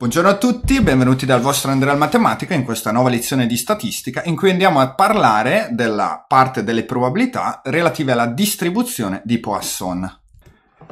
Buongiorno a tutti, benvenuti dal vostro Andrea Matematica in questa nuova lezione di statistica in cui andiamo a parlare della parte delle probabilità relative alla distribuzione di Poisson.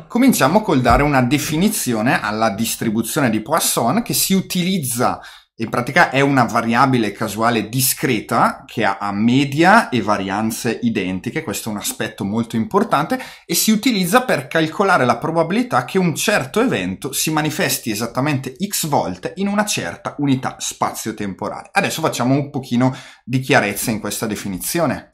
Cominciamo col dare una definizione alla distribuzione di Poisson che si utilizza in pratica è una variabile casuale discreta che ha media e varianze identiche, questo è un aspetto molto importante, e si utilizza per calcolare la probabilità che un certo evento si manifesti esattamente x volte in una certa unità spazio-temporale. Adesso facciamo un pochino di chiarezza in questa definizione.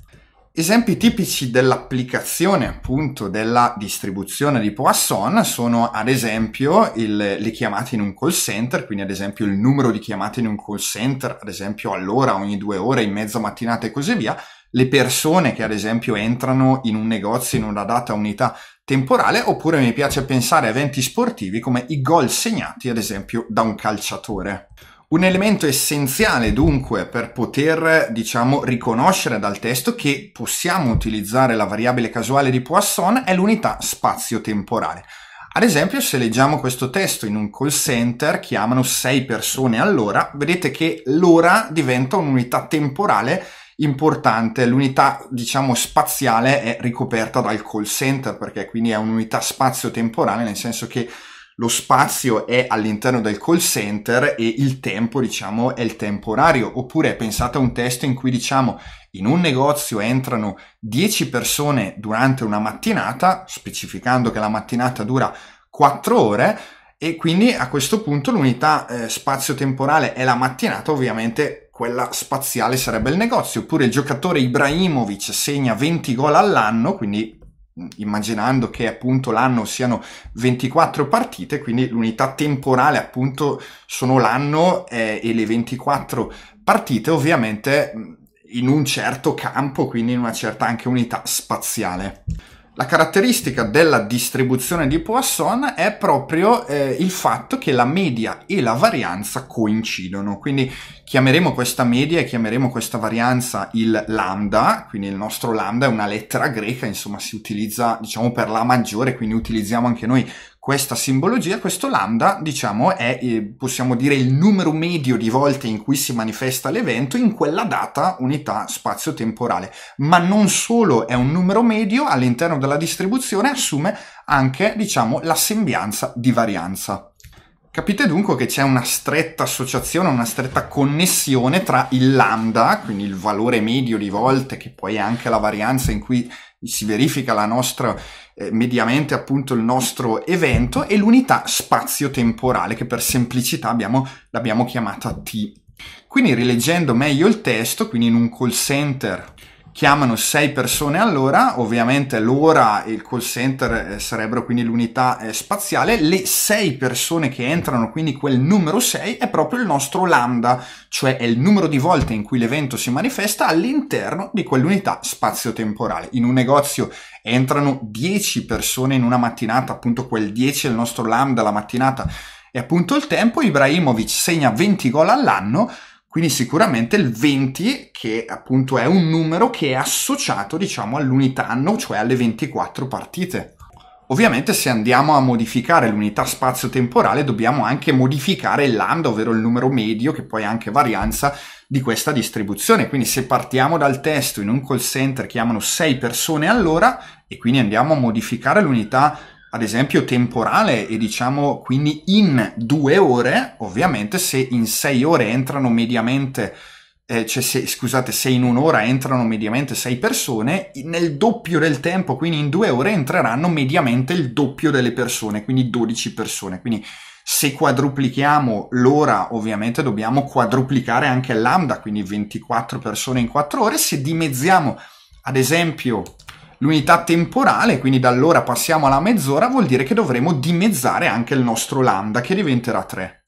Esempi tipici dell'applicazione appunto della distribuzione di Poisson sono ad esempio il, le chiamate in un call center, quindi ad esempio il numero di chiamate in un call center, ad esempio all'ora, ogni due ore, in mezza mattinata e così via, le persone che ad esempio entrano in un negozio in una data unità temporale, oppure mi piace pensare a eventi sportivi come i gol segnati ad esempio da un calciatore. Un elemento essenziale dunque per poter, diciamo, riconoscere dal testo che possiamo utilizzare la variabile casuale di Poisson è l'unità spazio-temporale. Ad esempio, se leggiamo questo testo in un call center, chiamano 6 persone all'ora, vedete che l'ora diventa un'unità temporale importante, l'unità diciamo spaziale è ricoperta dal call center perché quindi è un'unità spazio-temporale nel senso che lo spazio è all'interno del call center e il tempo, diciamo, è il tempo orario. Oppure pensate a un testo in cui diciamo in un negozio entrano 10 persone durante una mattinata, specificando che la mattinata dura 4 ore, e quindi a questo punto l'unità eh, spazio-temporale è la mattinata, ovviamente quella spaziale sarebbe il negozio, oppure il giocatore Ibrahimovic segna 20 gol all'anno, quindi Mm, immaginando che appunto l'anno siano 24 partite, quindi l'unità temporale appunto sono l'anno eh, e le 24 partite ovviamente mm, in un certo campo, quindi in una certa anche unità spaziale. La caratteristica della distribuzione di Poisson è proprio eh, il fatto che la media e la varianza coincidono, quindi chiameremo questa media e chiameremo questa varianza il lambda, quindi il nostro lambda è una lettera greca, insomma si utilizza diciamo per la maggiore, quindi utilizziamo anche noi questa simbologia, questo lambda, diciamo, è, eh, possiamo dire, il numero medio di volte in cui si manifesta l'evento in quella data unità spazio-temporale. Ma non solo è un numero medio, all'interno della distribuzione assume anche, diciamo, la sembianza di varianza. Capite dunque che c'è una stretta associazione, una stretta connessione tra il lambda, quindi il valore medio di volte, che poi è anche la varianza in cui si verifica la nostra eh, mediamente appunto il nostro evento e l'unità spazio-temporale che per semplicità abbiamo, l'abbiamo chiamata T. Quindi rileggendo meglio il testo, quindi in un call center chiamano 6 persone all'ora, ovviamente l'ora e il call center eh, sarebbero quindi l'unità eh, spaziale, le 6 persone che entrano, quindi quel numero 6 è proprio il nostro lambda, cioè è il numero di volte in cui l'evento si manifesta all'interno di quell'unità spazio-temporale. In un negozio entrano 10 persone in una mattinata, appunto quel 10 è il nostro lambda, la mattinata è appunto il tempo, Ibrahimovic segna 20 gol all'anno, quindi sicuramente il 20, che appunto è un numero che è associato diciamo all'unità anno, cioè alle 24 partite. Ovviamente se andiamo a modificare l'unità spazio-temporale dobbiamo anche modificare il lambda, ovvero il numero medio, che poi è anche varianza di questa distribuzione. Quindi se partiamo dal testo in un call center chiamano 6 persone all'ora e quindi andiamo a modificare l'unità ad esempio temporale e diciamo quindi in due ore, ovviamente se in sei ore entrano mediamente eh, cioè se, scusate, se in un'ora entrano mediamente sei persone, nel doppio del tempo, quindi in due ore, entreranno mediamente il doppio delle persone, quindi 12 persone. Quindi se quadruplichiamo l'ora, ovviamente dobbiamo quadruplicare anche l'ambda, quindi 24 persone in quattro ore. Se dimezziamo, ad esempio, l'unità temporale, quindi dall'ora passiamo alla mezz'ora, vuol dire che dovremo dimezzare anche il nostro lambda che diventerà 3.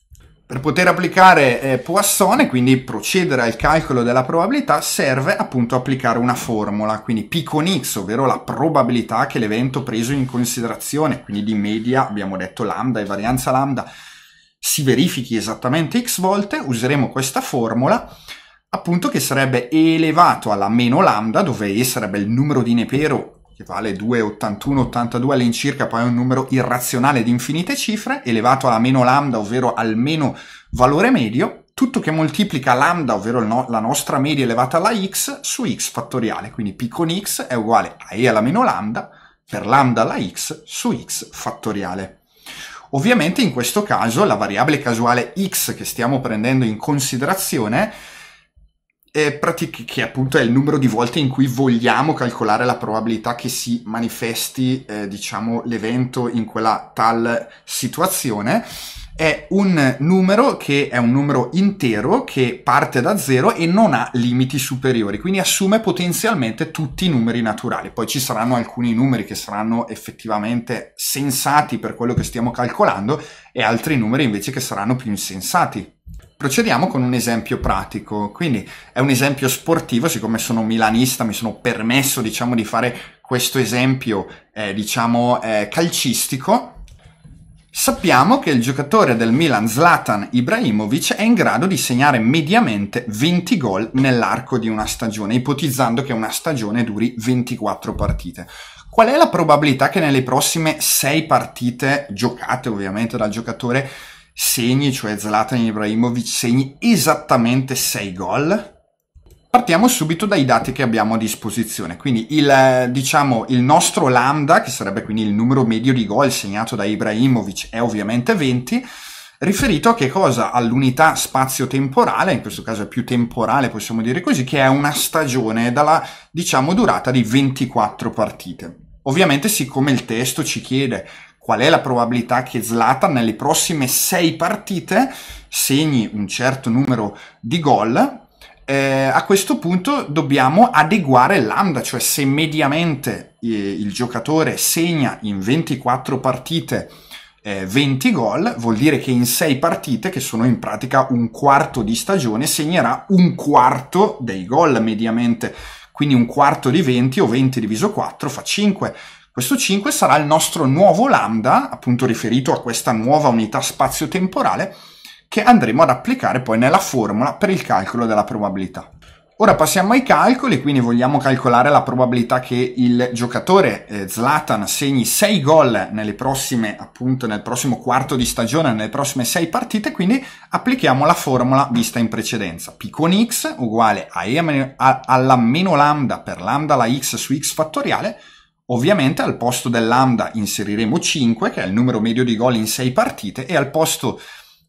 Per poter applicare eh, Poisson e quindi procedere al calcolo della probabilità serve appunto applicare una formula, quindi P con X, ovvero la probabilità che l'evento preso in considerazione, quindi di media abbiamo detto lambda e varianza lambda, si verifichi esattamente X volte, useremo questa formula appunto che sarebbe e elevato alla meno lambda, dove e sarebbe il numero di Nepero che vale 2,81-82 all'incirca, poi è un numero irrazionale di infinite cifre, elevato alla meno lambda, ovvero al meno valore medio, tutto che moltiplica lambda, ovvero no, la nostra media elevata alla x, su x fattoriale. Quindi p con x è uguale a e alla meno lambda per lambda alla x su x fattoriale. Ovviamente in questo caso la variabile casuale x che stiamo prendendo in considerazione eh, pratic- che appunto è il numero di volte in cui vogliamo calcolare la probabilità che si manifesti, eh, diciamo, l'evento in quella tal situazione è un numero che è un numero intero che parte da zero e non ha limiti superiori, quindi assume potenzialmente tutti i numeri naturali. Poi ci saranno alcuni numeri che saranno effettivamente sensati per quello che stiamo calcolando e altri numeri invece che saranno più insensati. Procediamo con un esempio pratico, quindi è un esempio sportivo, siccome sono milanista mi sono permesso diciamo, di fare questo esempio eh, diciamo, eh, calcistico. Sappiamo che il giocatore del Milan Zlatan Ibrahimovic è in grado di segnare mediamente 20 gol nell'arco di una stagione, ipotizzando che una stagione duri 24 partite. Qual è la probabilità che nelle prossime 6 partite giocate ovviamente dal giocatore segni, cioè Zlatan Ibrahimovic segni esattamente 6 gol. Partiamo subito dai dati che abbiamo a disposizione, quindi il, diciamo, il nostro lambda, che sarebbe quindi il numero medio di gol segnato da Ibrahimovic, è ovviamente 20, riferito a che cosa? All'unità spazio-temporale, in questo caso è più temporale, possiamo dire così, che è una stagione dalla, diciamo, durata di 24 partite. Ovviamente, siccome il testo ci chiede qual è la probabilità che Zlatan nelle prossime sei partite segni un certo numero di gol. Eh, a questo punto dobbiamo adeguare l'AMDA, cioè se mediamente eh, il giocatore segna in 24 partite 20 eh, gol, vuol dire che in 6 partite, che sono in pratica un quarto di stagione, segnerà un quarto dei gol mediamente. Quindi un quarto di 20 o 20 diviso 4 fa 5. Questo 5 sarà il nostro nuovo lambda, appunto riferito a questa nuova unità spazio-temporale, che andremo ad applicare poi nella formula per il calcolo della probabilità. Ora passiamo ai calcoli, quindi vogliamo calcolare la probabilità che il giocatore eh, Zlatan segni 6 gol nelle prossime, appunto, nel prossimo quarto di stagione, nelle prossime 6 partite, quindi applichiamo la formula vista in precedenza. P con x uguale a e alla meno lambda per lambda la x su x fattoriale Ovviamente al posto del lambda inseriremo 5, che è il numero medio di gol in 6 partite, e al posto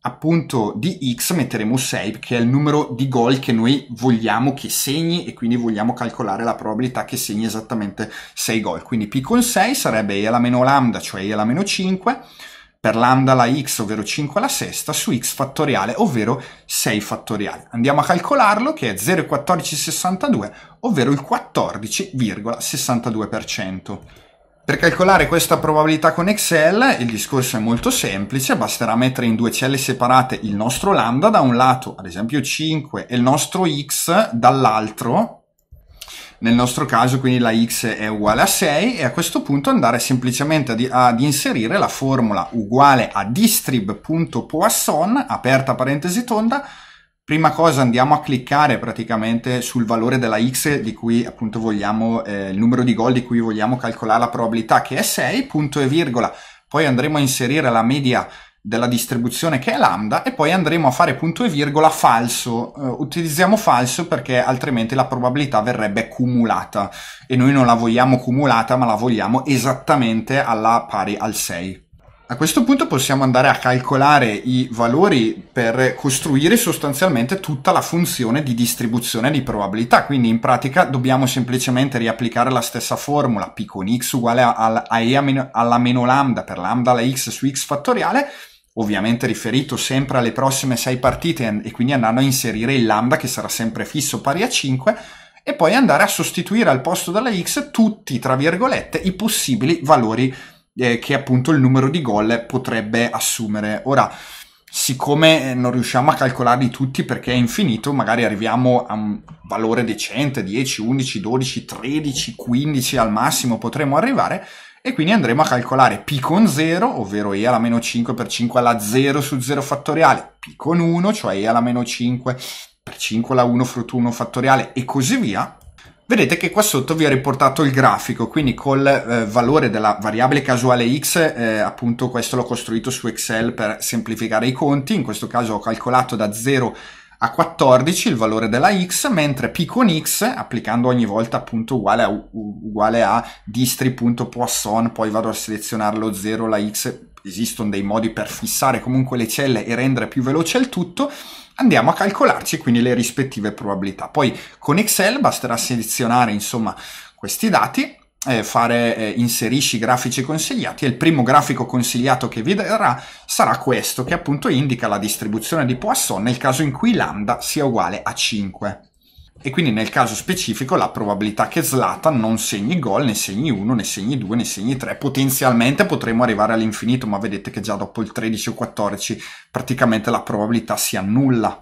appunto di x metteremo 6, che è il numero di gol che noi vogliamo che segni e quindi vogliamo calcolare la probabilità che segni esattamente 6 gol. Quindi p con 6 sarebbe e alla meno lambda, cioè e alla meno 5, per lambda la x, ovvero 5 alla sesta, su x fattoriale, ovvero 6 fattoriale. Andiamo a calcolarlo che è 0,1462, ovvero il 14,62%. Per calcolare questa probabilità con Excel il discorso è molto semplice, basterà mettere in due celle separate il nostro lambda da un lato, ad esempio 5, e il nostro x dall'altro, nel nostro caso quindi la x è uguale a 6 e a questo punto andare semplicemente ad, ad inserire la formula uguale a distrib.poisson, aperta parentesi tonda, prima cosa andiamo a cliccare praticamente sul valore della x di cui appunto vogliamo eh, il numero di gol di cui vogliamo calcolare la probabilità che è 6 punto e virgola poi andremo a inserire la media della distribuzione che è lambda e poi andremo a fare punto e virgola falso. Uh, utilizziamo falso perché altrimenti la probabilità verrebbe cumulata e noi non la vogliamo cumulata ma la vogliamo esattamente alla pari al 6. A questo punto possiamo andare a calcolare i valori per costruire sostanzialmente tutta la funzione di distribuzione di probabilità, quindi in pratica dobbiamo semplicemente riapplicare la stessa formula p con x uguale a, a, a e alla meno lambda per lambda la x su x fattoriale ovviamente riferito sempre alle prossime 6 partite e quindi andando a inserire il lambda che sarà sempre fisso pari a 5 e poi andare a sostituire al posto della x tutti, tra virgolette, i possibili valori eh, che appunto il numero di gol potrebbe assumere. Ora, siccome eh, non riusciamo a calcolarli tutti perché è infinito, magari arriviamo a un valore decente, 10, 11, 12, 13, 15 al massimo potremo arrivare, e quindi andremo a calcolare p con 0, ovvero e alla meno 5 per 5 alla 0 su 0 fattoriale, p con 1, cioè e alla meno 5 per 5 alla 1 frutto 1 fattoriale e così via, Vedete che qua sotto vi ho riportato il grafico, quindi col eh, valore della variabile casuale x, eh, appunto questo l'ho costruito su Excel per semplificare i conti, in questo caso ho calcolato da 0 a 14 il valore della x, mentre p con x, applicando ogni volta appunto uguale a, uguale a distri.poisson, poi vado a selezionare lo 0, la x, esistono dei modi per fissare comunque le celle e rendere più veloce il tutto, andiamo a calcolarci quindi le rispettive probabilità. Poi con Excel basterà selezionare insomma questi dati, eh, fare, eh, inserisci i grafici consigliati e il primo grafico consigliato che vi darà sarà questo che appunto indica la distribuzione di Poisson nel caso in cui lambda sia uguale a 5 e quindi nel caso specifico la probabilità che Zlatan non segni gol, ne segni 1, ne segni 2, ne segni 3, potenzialmente potremmo arrivare all'infinito, ma vedete che già dopo il 13 o 14 praticamente la probabilità sia nulla.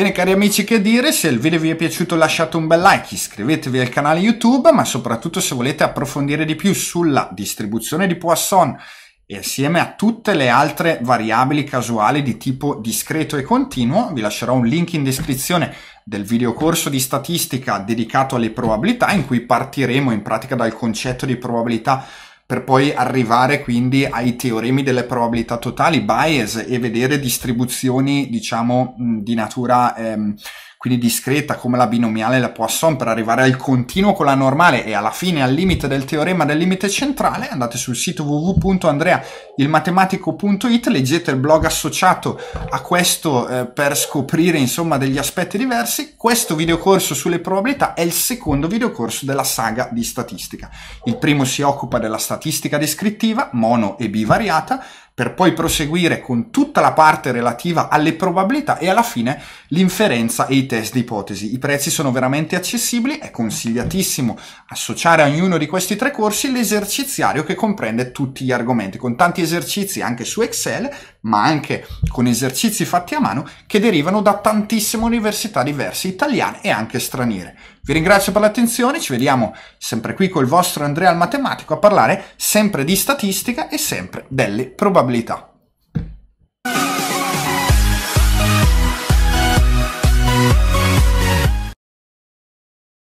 Bene cari amici che dire, se il video vi è piaciuto lasciate un bel like, iscrivetevi al canale YouTube, ma soprattutto se volete approfondire di più sulla distribuzione di Poisson e assieme a tutte le altre variabili casuali di tipo discreto e continuo, vi lascerò un link in descrizione del videocorso di statistica dedicato alle probabilità in cui partiremo in pratica dal concetto di probabilità per poi arrivare quindi ai teoremi delle probabilità totali, bias e vedere distribuzioni diciamo di natura ehm, quindi discreta come la binomiale la Poisson per arrivare al continuo con la normale e alla fine al limite del teorema del limite centrale, andate sul sito www.andreailmatematico.it, leggete il blog associato a questo eh, per scoprire insomma degli aspetti diversi. Questo videocorso sulle probabilità è il secondo videocorso della saga di statistica. Il primo si occupa della statistica descrittiva, mono e bivariata, per poi proseguire con tutta la parte relativa alle probabilità e alla fine l'inferenza e i test di ipotesi. I prezzi sono veramente accessibili, è consigliatissimo associare a ognuno di questi tre corsi l'eserciziario che comprende tutti gli argomenti, con tanti esercizi anche su Excel, ma anche con esercizi fatti a mano che derivano da tantissime università diverse italiane e anche straniere. Vi ringrazio per l'attenzione, ci vediamo sempre qui col vostro Andrea al Matematico a parlare sempre di statistica e sempre delle probabilità.